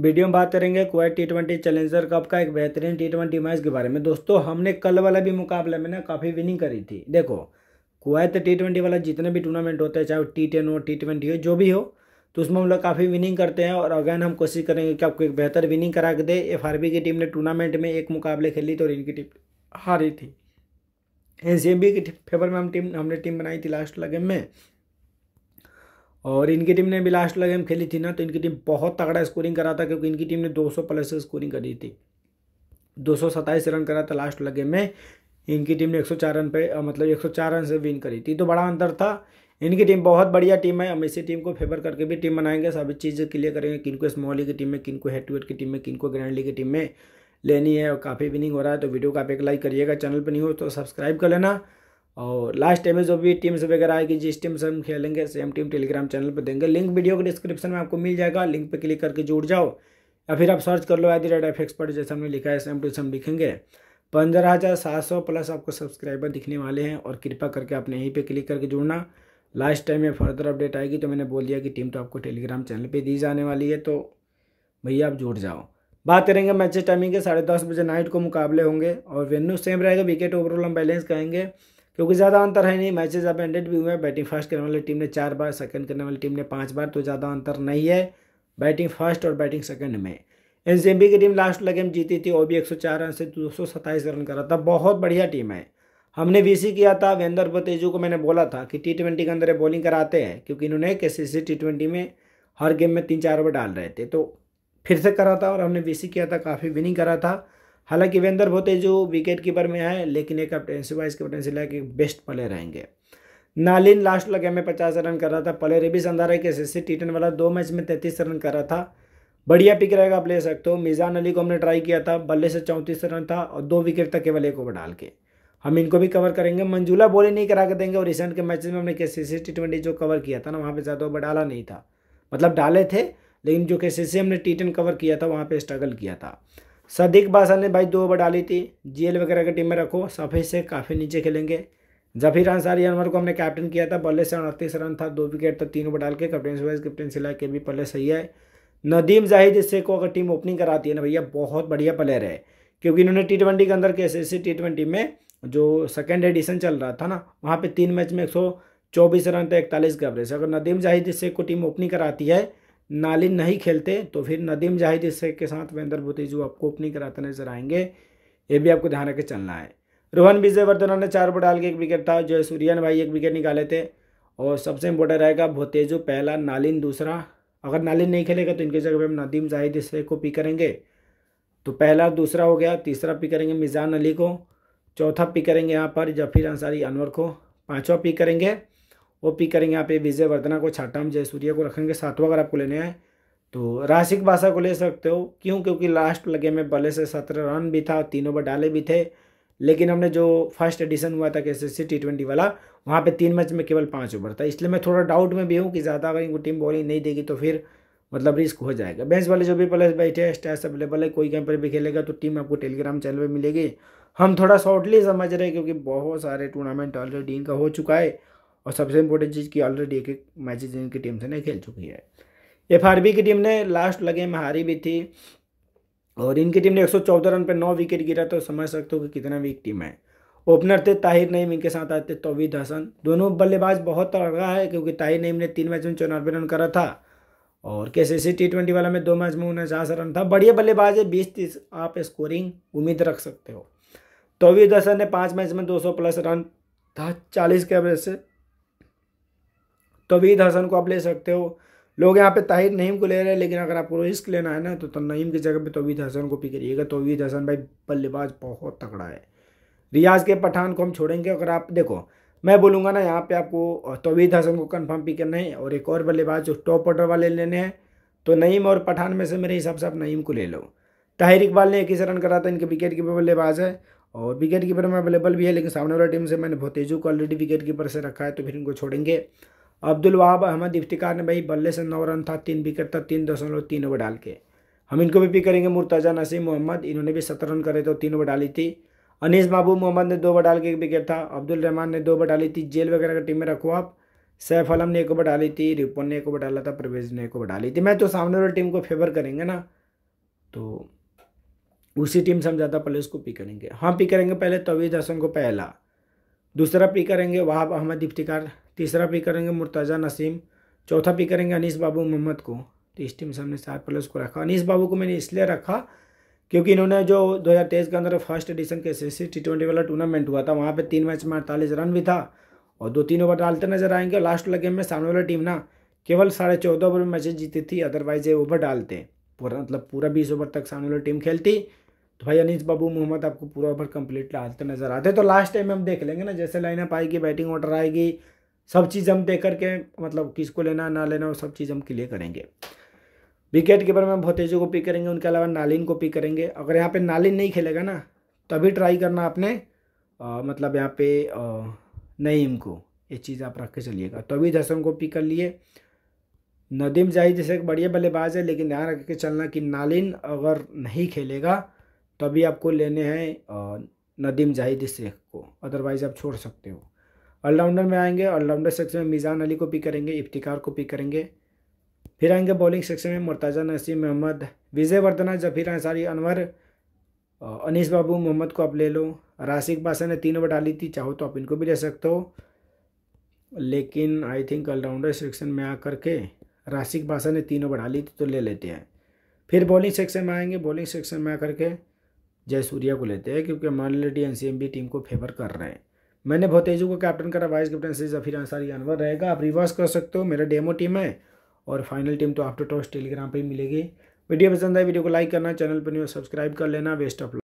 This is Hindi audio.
वीडियो में बात करेंगे Kuwait T twenty challenger cup का एक बेहतरीन टी ट्वेंटी मैच के बारे में दोस्तों हमने कल वाला भी मुकाबले में ना काफ़ी विनिंग करी थी देखो क्वैत टी ट्वेंटी वाला जितने भी टूर्नामेंट होते हैं चाहे टी टेन हो टी ट्वेंटी हो जो भी हो तो उसमें हम लोग काफ़ी विनिंग करते हैं और अगैन हम कोशिश करेंगे कि आपको एक बेहतर विनिंग करा के दे एफ की टीम ने टूर्नामेंट में एक मुकाबले खेली तो और इनकी टीम हारी थी एन की फेवर में हम टीम हमने टीम बनाई थी लास्ट लगे में और इनकी टीम ने भी लास्ट वाला गेम खेली थी ना तो इनकी टीम बहुत तगड़ा स्कोरिंग करा था क्योंकि इनकी टीम ने 200 प्लस स्कोरिंग करी थी दो रन करा था लास्ट वाला गेम में इनकी टीम ने 104 रन पे मतलब 104 रन से विन करी थी तो बड़ा अंतर था इनकी टीम बहुत बढ़िया टीम है हम इसी टीम को फेवर करके भी टीम बनाएंगे सभी चीज़ क्लियर करेंगे किनको स्मॉल लीग की टीम में किनको हेड टू हेड की टीम में किनको ग्रैंड लीग की टीम में लेनी है और काफ़ी विनिंग हो रहा है तो वीडियो को आप एक लाइक करिएगा चैनल पर नहीं हो तो सब्सक्राइब कर लेना और लास्ट टाइम में जो भी टीम्स वगैरह आएगी जिस टीम से हम खेलेंगे सेम टीम टेलीग्राम चैनल पर देंगे लिंक वीडियो के डिस्क्रिप्शन में आपको मिल जाएगा लिंक पर क्लिक करके जुड़ जाओ या फिर आप सर्च कर लो at the rate F expert जैसे हमने लिखा है सेम टू सेम लिखेंगे पंद्रह हज़ार सात सौ प्लस आपको सब्सक्राइबर दिखने वाले हैं और कृपा करके आपने यहीं पे क्लिक करके जुड़ना लास्ट टाइम में फर्दर अपडेट आएगी तो मैंने बोल दिया कि टीम तो आपको टेलीग्राम चैनल पे दी जाने वाली है तो भैया आप जुड़ जाओ बात करेंगे मैच टाइमिंग के साढ़े दस बजे नाइट को मुकाबले होंगे और वेन्यू सेम रहेगा विकेट ओवरऑल हम बैलेंस कहेंगे क्योंकि ज़्यादा अंतर है नहीं मैचेज अब एंडेड भी हुए हैं बैटिंग फर्स्ट करने वाली टीम ने चार बार सेकंड करने वाली टीम ने पाँच बार तो ज़्यादा अंतर नहीं है बैटिंग फर्स्ट और बैटिंग सेकंड में एन की टीम लास्ट वाला गेम जीती थी वो भी एक रन से दो रन करा था बहुत बढ़िया टीम है हमने वी किया था वेंदर बतेजू को मैंने बोला था कि टी ट्वेंटी के अंदर बॉलिंग कराते हैं क्योंकि इन्होंने के सी टी ट्वेंटी में हर गेम में तीन चार ओवर डाल रहे थे तो फिर से करा था और हमने वी किया था काफ़ी विनिंग करा था हालांकि वेंदर भोते जो विकेट कीपर में है लेकिन एक कैप्टनसी वाइस कैप्टनसी लायक बेस्ट प्लेयर रहेंगे नालिन लास्ट लगे में पचास रन कर रहा था प्लेयर ये भी शानदार है कि एस टी टेन वाला दो मैच में तैंतीस रन कर रहा था बढ़िया पिक रहेगा आप ले सकते हो मिजान अली को हमने ट्राई किया था बल्ले से चौंतीस रन था और दो विकेट तक केवल एक ओवर डाल के हम इनको भी कवर करेंगे मंजूला बोले नहीं करा के देंगे और रिसेंट के मैचेस में हमने के सी टी ट्वेंटी जो कवर किया था ना वहाँ पे ज़्यादा ओवर डाला नहीं था मतलब डाले थे लेकिन जो के सी हमने टी कवर किया था वहाँ पर स्ट्रगल किया था सदीक बासल ने भाई दो ओवर डाली थी जीएल वगैरह की टीम में रखो सफ़े से काफ़ी नीचे खेलेंगे जफीर अंसारी अनवर को हमने कैप्टन किया था बल्ले से अड़तीस रन था दो विकेट तो तीन ओवर डाल के कैप्टनसी वाइज कैप्टनसी सिला के भी पल्ले सही है नदीम जाहिद इससे को अगर टीम ओपनिंग कराती है ना भैया बहुत बढ़िया प्लेयर है क्योंकि इन्होंने टी ट्वेंटी के अंदर के एस टी ट्वेंटी में जो सेकेंड एडिशन चल रहा था ना वहाँ पर तीन मैच में एक सौ चौबीस रन थे इकतालीस का एवरेज अगर नदीम जाहिद इससे को टीम ओपनिंग कराती है नालिन नहीं खेलते तो फिर नदीम जाहिद इससे के साथ वेंदर भुतीजू आपको ओपनिंग कराते नजर आएंगे ये भी आपको ध्यान रखे चलना है रोहन विजयवर्धन ने चार पर डाल के एक विकेट था जो सूर्यन भाई एक विकेट निकाले थे और सबसे इम्पोर्टेंट रहेगा भोतेजू पहला नालिन दूसरा अगर नालिन नहीं खेलेगा तो इनके जगह पर हम नदीम जाहिद इससे को पिक करेंगे तो पहला दूसरा हो गया तीसरा पिक करेंगे मिजान अली को चौथा पिक करेंगे यहाँ पर जफीर अंसारी अनवर को पाँचवा पिक करेंगे वो पिक करेंगे यहाँ पे विजय वर्धना को छाटाम जयसूर्या को रखेंगे सातवां अगर आपको लेने आए तो राशिक भाषा को ले सकते हो क्यों क्योंकि लास्ट लगे में बल्ले से सत्रह रन भी था तीन ओवर डाले भी थे लेकिन हमने जो फर्स्ट एडिशन हुआ था कैसे सी टी ट्वेंटी वाला वहाँ पे तीन मैच में केवल पाँच ओवर था इसलिए मैं थोड़ा डाउट में भी हूँ कि ज़्यादा अगर इनको टीम बॉलिंग नहीं देगी तो फिर मतलब रिस्क हो जाएगा बेंच वाले जो भी प्लेयर्स बैठे हैं स्टैस अवेलेबल है कोई कहीं पर भी खेलेगा तो टीम आपको टेलीग्राम चैनल पर मिलेगी हम थोड़ा शॉर्टली समझ रहे हैं क्योंकि बहुत सारे टूर्नामेंट ऑलरेडी इनका हो चुका है और सबसे इम्पोर्टेंट चीज़ की ऑलरेडी एक एक मैच इनकी टीम से नहीं खेल चुकी है एफ की टीम ने लास्ट लगे में हारी भी थी और इनकी टीम ने 114 रन पर नौ विकेट गिरा तो समझ सकते हो कि कितना वीक टीम है ओपनर थे ताहिर नईम इनके साथ आते तोविद हसन दोनों बल्लेबाज बहुत तगड़ा है क्योंकि ताहिर नईम ने तीन मैच में चौरानवे रन करा था और कैसे सी टी ट्वेंटी वाला में दो मैच में उनचास रन था बढ़िया बल्लेबाज है बीस तीस आप स्कोरिंग उम्मीद रख सकते हो तोविद हसन ने पाँच मैच में दो सौ प्लस रन था चालीस के एवरेज से तोवीद हसन को आप ले सकते हो लोग यहाँ पे ताहिर नईम को ले रहे हैं लेकिन अगर आपको रिस्क लेना है ना तो, नईम की जगह पे तोवीद हसन को पी करिएगा तोवीद हसन भाई बल्लेबाज बहुत तगड़ा है रियाज के पठान को हम छोड़ेंगे अगर आप देखो मैं बोलूँगा ना यहाँ पे आपको तोवीद हसन को कन्फर्म पिक करना है और एक और बल्लेबाज जो टॉप ऑर्डर वाले लेने हैं तो नईम और पठान में से मेरे हिसाब से आप नईम को ले लो ताहिर इकबाल ने एक ही रन करा था इनके विकेट कीपर बल्लेबाज है और विकेट कीपर में अवेलेबल भी है लेकिन सामने वाली टीम से मैंने भोतेजू को ऑलरेडी विकेट कीपर से रखा है तो फिर इनको छोड़ेंगे अब्दुल वहाब अहमद इफ्तिकार ने भाई बल्ले से नौ रन था तीन विकेट था तीन दशमलव तीन ओवर डाल के हम इनको भी पिक करेंगे मुर्तजा नसीम मोहम्मद इन्होंने भी सत्रह रन करे तो तीन ओवर डाली थी अनीस महबूब मोहम्मद ने दो ओवर डाल के एक विकेट था अब्दुल रहमान ने दो ओवर डाली थी जेल वगैरह की टीम में रखो आप सैफ आलम ने एक ओवर डाली थी रिपन ने एक ओवर डाला था परवेज ने एक ओवर डाली थी मैं तो सामने वाली टीम को फेवर करेंगे ना तो उसी टीम से हम ज़्यादा पहले उसको पिक करेंगे हम हाँ, पिक करेंगे पहले तवीज हसन को पहला दूसरा पिक करेंगे वहाब अहमद इफ्तिकार तीसरा पिक करेंगे मुर्तज़ा नसीम चौथा पिक करेंगे अनीस बाबू मोहम्मद को तो इस टीम हमने सात प्लेयर्स को रखा अनीस बाबू को मैंने इसलिए रखा क्योंकि इन्होंने जो तेईस के अंदर first edition K C T twenty वाला टूर्नामेंट हुआ था वहाँ पर तीन मैच में अड़तालीस रन भी था और दो तीन ओवर डालते नजर आएंगे और लास्ट वाला गेम में सामने वाली टीम ना केवल साढ़े चौदह ओवर में मैचेज जीती थी अदरवाइज ये ओवर डालते पूरा मतलब पूरा बीस ओवर तक सामने वाली टीम खेलती तो भाई अनिस बाबू मोहम्मद आपको पूरा ओवर कंप्लीट डालते नजर आते तो लास्ट टाइम हम देख लेंगे ना जैसे लाइनअप आएगी बैटिंग ऑर्डर आएगी सब चीज़ हम देख करके मतलब किसको लेना ना लेना वो सब चीज़ हम क्लियर करेंगे विकेट कीपर में भोतेजो को पिक करेंगे उनके अलावा नालिन को पिक करेंगे अगर यहाँ पे नालिन नहीं खेलेगा ना तभी ट्राई करना आपने आ, मतलब यहाँ पे नईम को ये चीज़ आप रख के चलिएगा तभी जसम को पिक कर लिए नदीम जाहिद जैसे एक बढ़िया बल्लेबाज है लेकिन ध्यान रख के चलना कि नालिन अगर नहीं खेलेगा तभी आपको लेने हैं नदीम जाहिद शेख को अदरवाइज़ आप छोड़ सकते हो ऑलराउंडर में आएंगे ऑलराउंडर सेक्शन में मिजान अली को पिक करेंगे इफ्तिकार को पिक करेंगे फिर आएंगे बॉलिंग सेक्शन में मुर्ताजा नसीम मोहम्मद विजय वर्धना जफीर अंसारी अनवर अनीस बाबू मोहम्मद को आप ले लो राशिक बासा ने तीन ओवर डाली थी चाहो तो आप इनको भी ले सकते हो लेकिन आई थिंक ऑलराउंडर सेक्शन में आ करके राशिक बासा ने तीन ओवर डाली थी तो ले लेते हैं फिर बॉलिंग सेक्शन में आएंगे बॉलिंग सेक्शन में आकर के जयसूर्या को लेते हैं क्योंकि हमारे ऑलरेडी एन टीम को फेवर कर रहे हैं मैंने भोतेजू को कैप्टन करा वाइस कैप्टन से जफीर अंसारी अनवर रहेगा आप रिवर्स कर सकते हो मेरा डेमो टीम है और फाइनल टीम तो आफ्टर टॉस टेलीग्राम पर ही मिलेगी वीडियो पसंद आए वीडियो को लाइक करना चैनल पर नहीं सब्सक्राइब कर लेना बेस्ट ऑफ